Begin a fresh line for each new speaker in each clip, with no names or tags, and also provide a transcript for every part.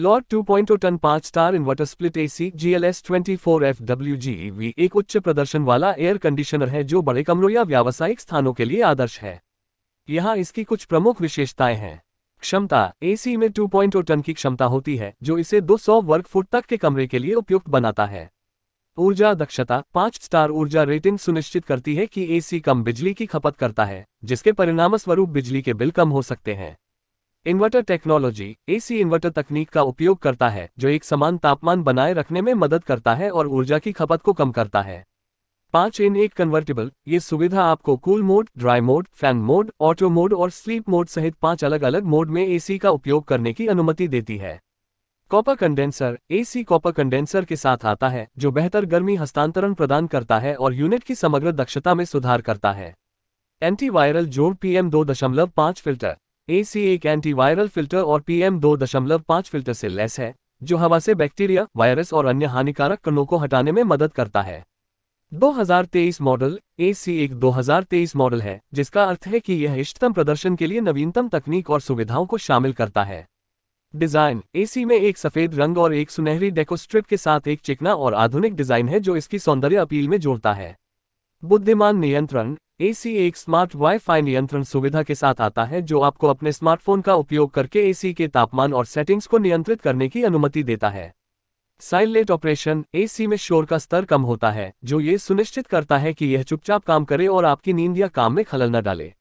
Lord 2.0 ton पांच star inverter split AC GLS 24 FWGV एक उच्च प्रदर्शन वाला एयर कंडीशनर है जो बड़े कमरों या व्यावसायिक स्थानों के लिए आदर्श है यहाँ इसकी कुछ प्रमुख विशेषताएं हैं क्षमता एसी में 2.0 टन की क्षमता होती है जो इसे 200 वर्ग फुट तक के कमरे के लिए उपयुक्त बनाता है ऊर्जा दक्षता पांच स्टार ऊर्जा रेटिंग सुनिश्चित करती है कि एसी कम बिजली की खपत करता है जिसके परिणामस्वरूप बिजली के बिल कम हो सकते हैं इन्वर्टर टेक्नोलॉजी एसी इन्वर्टर तकनीक का उपयोग करता है जो एक समान तापमान बनाए रखने में मदद करता है और ऊर्जा की खपत को कम करता है पांच इन एक कन्वर्टेबल ये सुविधा आपको cool mode dry mode fan mode auto mode और स्लीप मोड सहित पांच अलग अलग मोड में एसी का उपयोग करने की अनुमति देती है copper condenser AC copper condenser के साथ आता है जो बेहतर गर्मी हस्तांतरण प्रदान करता है और यूनिट की समग्र दक्षता में सुधार करता है एंटीवायरल जोड़ पीएम पांच फिल्टर एसी एक एंटीवायरल फिल्टर और पीएम 2.5 फिल्टर से लेस है जो हवा से बैक्टीरिया वायरस और अन्य हानिकारक कणों को हटाने में मदद करता है 2023 मॉडल एसी एक 2023 मॉडल है जिसका अर्थ है कि यह इष्टतम प्रदर्शन के लिए नवीनतम तकनीक और सुविधाओं को शामिल करता है डिजाइन एसी में एक सफेद रंग और एक सुनहरी डेकोस्ट्रिप के साथ एक चिकना और आधुनिक डिजाइन है जो इसकी सौंदर्य अपील में जोड़ता है बुद्धिमान नियंत्रण एसी एक स्मार्ट वाईफाई नियंत्रण सुविधा के साथ आता है जो आपको अपने स्मार्टफोन का उपयोग करके एसी के तापमान और सेटिंग्स को नियंत्रित करने की अनुमति देता है साइलेट ऑपरेशन एसी में शोर का स्तर कम होता है जो ये सुनिश्चित करता है कि यह चुपचाप काम करे और आपकी नींद या काम में खलल न डाले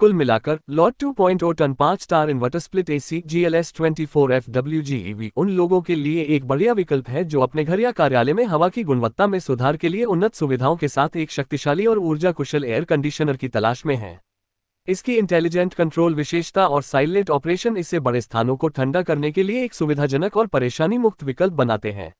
कुल मिलाकर लॉट ओ टन पांच star inverter split AC GLS G EV उन लोगों के लिए एक बढ़िया विकल्प है जो अपने घर या कार्यालय में हवा की गुणवत्ता में सुधार के लिए उन्नत सुविधाओं के साथ एक शक्तिशाली और ऊर्जा कुशल एयर कंडीशनर की तलाश में है इसकी इंटेलिजेंट कंट्रोल विशेषता और साइलेंट ऑपरेशन इसे बड़े स्थानों को ठंडा करने के लिए एक सुविधाजनक और परेशानी मुक्त विकल्प बनाते हैं